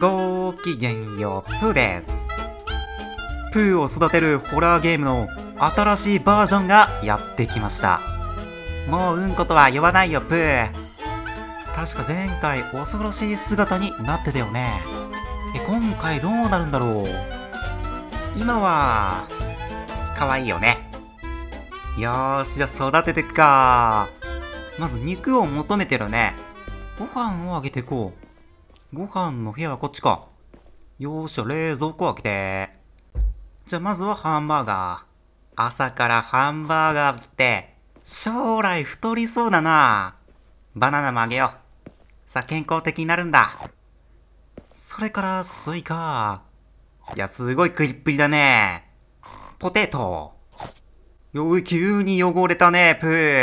ごきげんよう、プーです。プーを育てるホラーゲームの新しいバージョンがやってきました。もううんことは言わないよ、プー。確か前回恐ろしい姿になってたよね。え、今回どうなるんだろう。今は、可愛いよね。よーし、じゃあ育ててくか。まず肉を求めてるね。ご飯をあげてこう。ご飯の部屋はこっちか。よーしょ、冷蔵庫開けて。じゃまずはハンバーガー。朝からハンバーガーって、将来太りそうだな。バナナもあげよう。さあ、健康的になるんだ。それから、スイカ。いや、すごい食いっぷりだね。ポテト。よい、急に汚れたね、プー。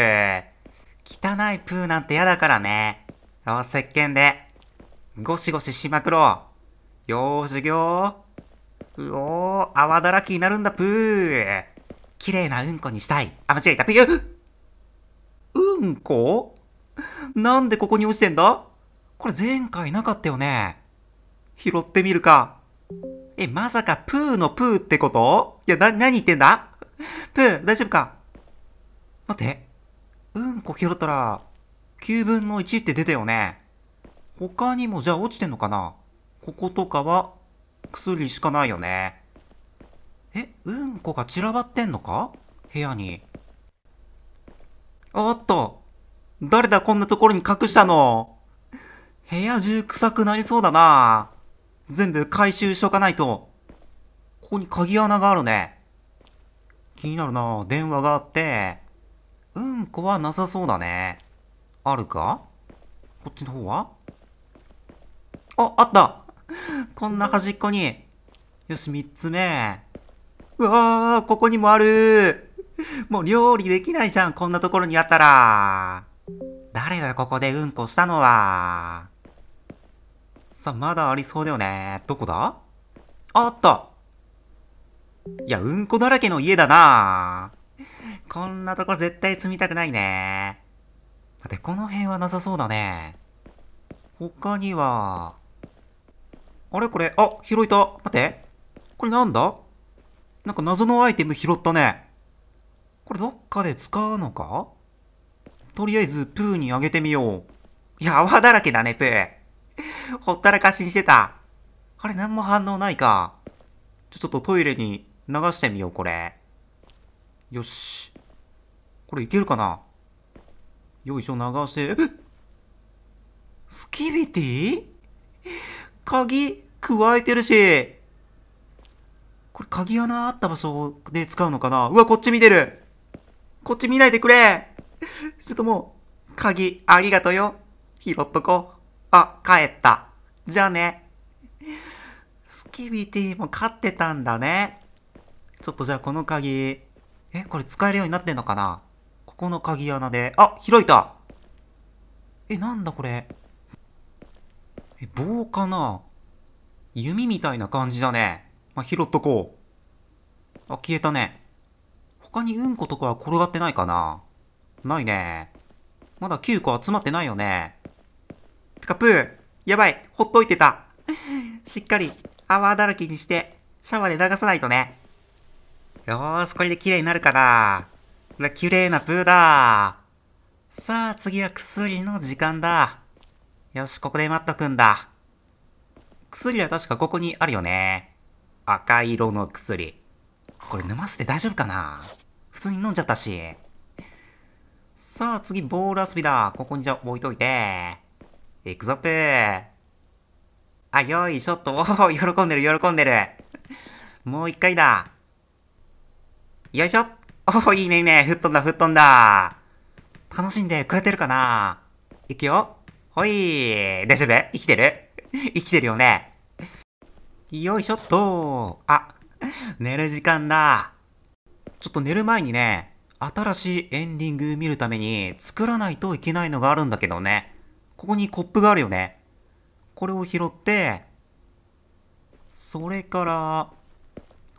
汚いプーなんて嫌だからね。あ、石鹸で。ゴシゴシしまくろう。よーし行。うおー、泡だらけになるんだ、ぷー。綺麗なうんこにしたい。あ、間違えた、ぷー。うんこなんでここに落ちてんだこれ前回なかったよね。拾ってみるか。え、まさか、プーのプーってこといや、な、何言ってんだプー、大丈夫か待って。うんこ拾ったら、9分の1って出たよね。他にも、じゃあ落ちてんのかなこことかは、薬しかないよね。え、うんこが散らばってんのか部屋に。おっと誰だこんなところに隠したの部屋中臭くなりそうだな全部回収しとかないと。ここに鍵穴があるね。気になるな電話があって。うんこはなさそうだね。あるかこっちの方はあ、あったこんな端っこに。よし、三つ目。うわー、ここにもあるもう料理できないじゃん、こんなところにあったら。誰だ、ここでうんこしたのは。さまだありそうだよね。どこだあったいや、うんこだらけの家だなこんなところ絶対住みたくないね。だってこの辺はなさそうだね。他には、あれこれ、あ、拾えた。待って。これなんだなんか謎のアイテム拾ったね。これどっかで使うのかとりあえず、プーにあげてみよう。いや、泡だらけだね、プー。ほったらかしにしてた。あれ、なんも反応ないか。ちょっとトイレに流してみよう、これ。よし。これいけるかなよいしょ、流して、えスキビティ鍵加えてるし。これ鍵穴あった場所で使うのかなうわ、こっち見てるこっち見ないでくれちょっともう、鍵ありがとよ。拾っとこう。あ、帰った。じゃあね。スキビティも飼ってたんだね。ちょっとじゃあこの鍵。え、これ使えるようになってんのかなここの鍵穴で。あ、開いたえ、なんだこれ。え、棒かな弓みたいな感じだね。まあ、拾っとこう。あ、消えたね。他にうんことかは転がってないかなないね。まだ9個集まってないよね。てか、プーやばいほっといてたしっかり泡だらけにして、シャワーで流さないとね。よーし、これで綺麗になるかなうわ、綺麗なプーださあ、次は薬の時間だ。よし、ここで待っとくんだ。薬は確かここにあるよね。赤色の薬。これ飲ませて大丈夫かな普通に飲んじゃったし。さあ、次、ボール遊びだ。ここにじゃあ置いといて。行くぞ、ぷー。あ、よいしょっと。おお、喜んでる、喜んでる。もう一回だ。よいしょ。おお、いいね、いいね。吹っ飛んだ、吹っ飛んだ。楽しんでくれてるかな行くよ。ほい大丈夫生きてる生きてるよねよいしょっとあ、寝る時間だ。ちょっと寝る前にね、新しいエンディング見るために作らないといけないのがあるんだけどね。ここにコップがあるよね。これを拾って、それから、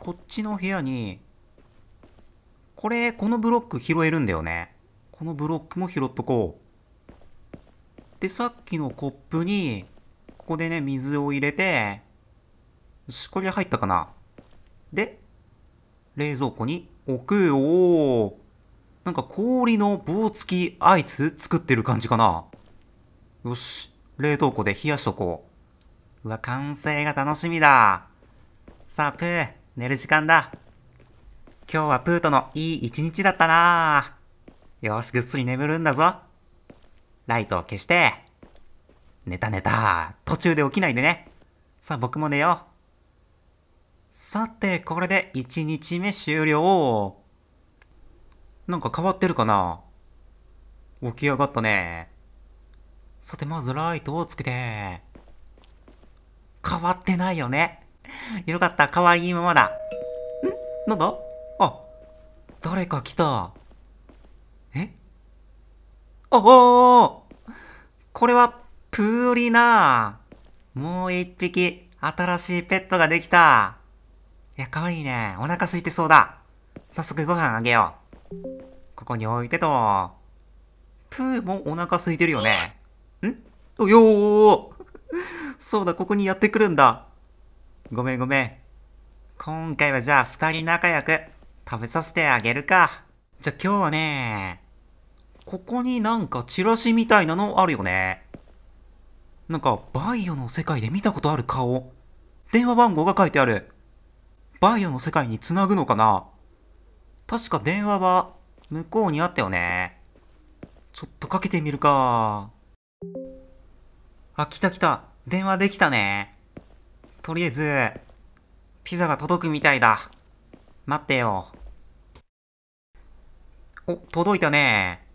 こっちの部屋に、これ、このブロック拾えるんだよね。このブロックも拾っとこう。で、さっきのコップに、ここでね、水を入れて、よし、これ入ったかな。で、冷蔵庫に置く。おー。なんか氷の棒付きアイス作ってる感じかな。よし、冷凍庫で冷やしとこう。うわ、完成が楽しみだ。さあ、プー、寝る時間だ。今日はプーとのいい一日だったなよし、ぐっすり眠るんだぞ。ライトを消して、寝た寝た。途中で起きないでね。さあ、僕も寝よう。さて、これで1日目終了。なんか変わってるかな起き上がったね。さて、まずライトをつけて。変わってないよね。よかった、可愛いままだ。んなんだあ、誰か来た。えおおこれはプーリナもう一匹新しいペットができたいや、かわいいね。お腹空いてそうだ。早速ご飯あげよう。ここに置いてと。プーもお腹空いてるよね。んおよーそうだ、ここにやってくるんだ。ごめんごめん。今回はじゃあ二人仲良く食べさせてあげるか。じゃあ今日はね、ここになんかチラシみたいなのあるよね。なんか、バイオの世界で見たことある顔。電話番号が書いてある。バイオの世界に繋ぐのかな確か電話は向こうにあったよね。ちょっとかけてみるか。あ、来た来た。電話できたね。とりあえず、ピザが届くみたいだ。待ってよ。お、届いたね。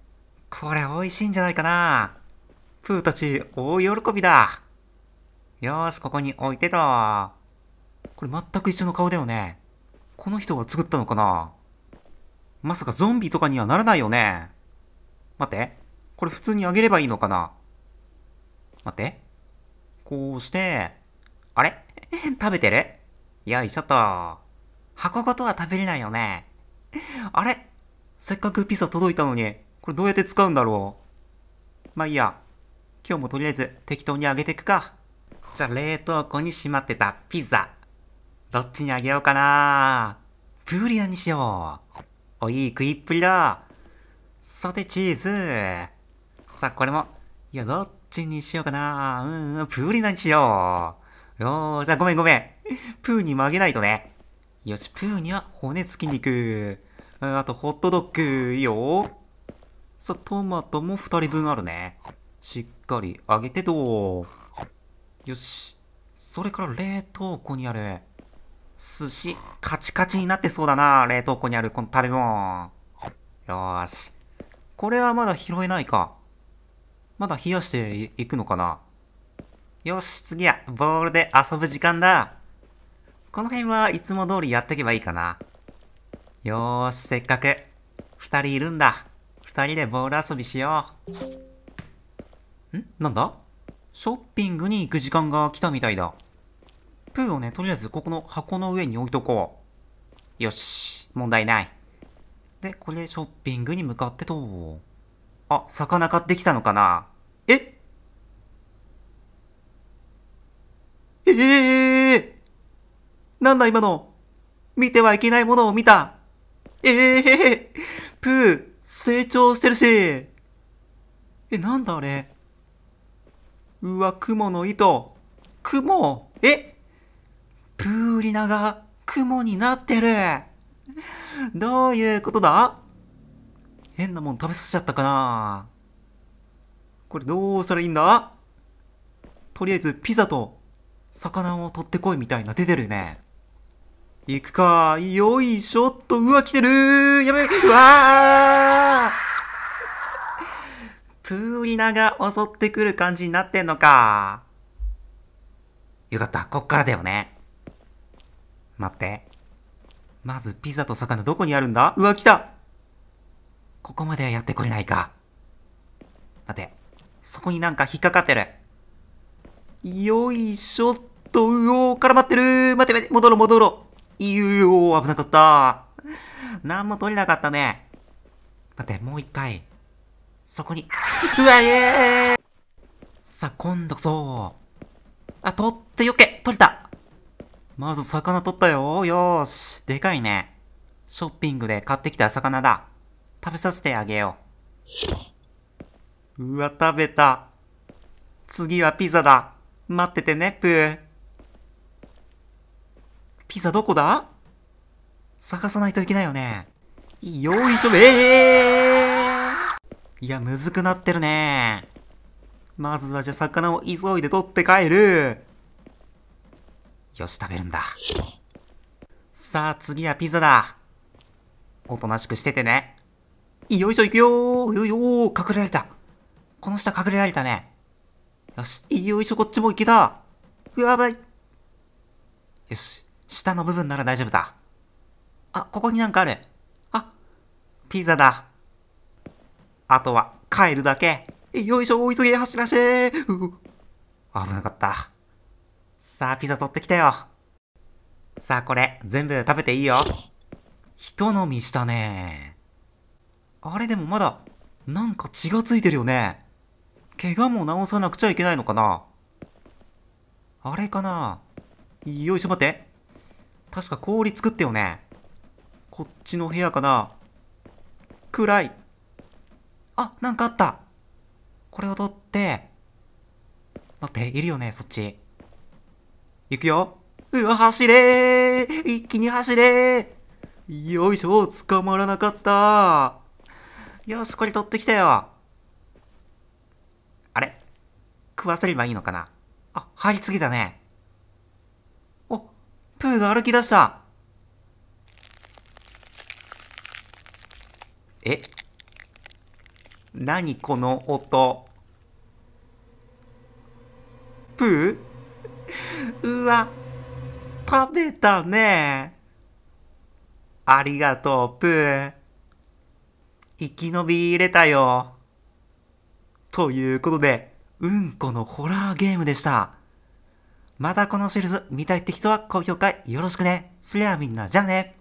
これ美味しいんじゃないかなプーたち、大喜びだ。よし、ここに置いてと。これ全く一緒の顔だよね。この人が作ったのかなまさかゾンビとかにはならないよね。待って。これ普通にあげればいいのかな待って。こうして、あれ 食べてるよいしょっと。箱ごとは食べれないよね。あれせっかくピザ届いたのに、これどうやって使うんだろうまあいいや。今日もとりあえず適当にあげていくか。じゃあ冷凍庫にしまってたピザ。どっちにあげようかなプーリナにしよう。お、いい食いっぷりだ。さてチーズ。さあこれも。いや、どっちにしようかなうん、うん、プーリナにしよう。よー、じゃあごめんごめん。プーに曲げないとね。よし、プーには骨付き肉。あと、ホットドッグ。いいよ。さあ、トマトも2人分あるね。しっかり揚げてと。よし。それから冷凍庫にある。寿司、カチカチになってそうだな。冷凍庫にあるこの食べ物。よーし。これはまだ拾えないか。まだ冷やしていくのかな。よし、次はボールで遊ぶ時間だ。この辺はいつも通りやっていけばいいかな。よーし、せっかく。二人いるんだ。二人でボール遊びしよう。んなんだショッピングに行く時間が来たみたいだ。プーをね、とりあえずここの箱の上に置いとこう。よし、問題ない。で、これショッピングに向かってと。あ、魚買ってきたのかなええええなんだ今の見てはいけないものを見たええー、プー成長してるし。え、なんだあれ。うわ、雲の糸。雲えプーリナが雲になってるどういうことだ変なもん食べさせちゃったかなこれどうしたらいいんだとりあえずピザと魚を取ってこいみたいな出てるよね。行くか。よいしょっと。うわ、来てるやべうわプーリナが襲ってくる感じになってんのか。よかった。こっからだよね。待って。まずピザと魚どこにあるんだうわ、来たここまではやってこれないか。待って。そこになんか引っかかってる。よいしょっと、うおー、絡まってる待て待って、戻ろう戻ろういよよ危なかった。何も取れなかったね。待って、もう一回。そこに。うわ、イエーイさあ、今度こそ。あ、取ってよけ取れたまず魚取ったよ。よーし。でかいね。ショッピングで買ってきた魚だ。食べさせてあげよう。うわ、食べた。次はピザだ。待っててね、プー。ピザどこだ探さないといけないよね。よいしょ、えー、いや、むずくなってるね。まずはじゃあ魚を急いで取って帰る。よし、食べるんだ。さあ、次はピザだ。おとなしくしててね。よいしょ、行くよー。よいよー、隠れられた。この下隠れられたね。よし、よいしょ、こっちも行けた。うわ、ばい。よし、下の部分なら大丈夫だ。あ、ここになんかある。あ、ピザだ。あとは、帰るだけ。よいしょ、急げ、走らせて危なかった。さあ、ピザ取ってきたよ。さあ、これ、全部食べていいよ。人飲みしたね。あれでもまだ、なんか血がついてるよね。怪我も治さなくちゃいけないのかなあれかなよいしょ、待って。確か氷作ったよね。こっちの部屋かな。暗い。あ、なんかあった。これを取って。待って、いるよね、そっち。行くよ。うわ、走れー一気に走れーよいしょ、捕まらなかったよし、これ取ってきたよ。あれ食わせればいいのかなあ、入りすぎたね。プーが歩き出した。え何この音。プーうわ、食べたね。ありがとう、プー。生き延びれたよ。ということで、うんこのホラーゲームでした。またこのシリーズ見たいって人は高評価よろしくね。それではみんなじゃあね。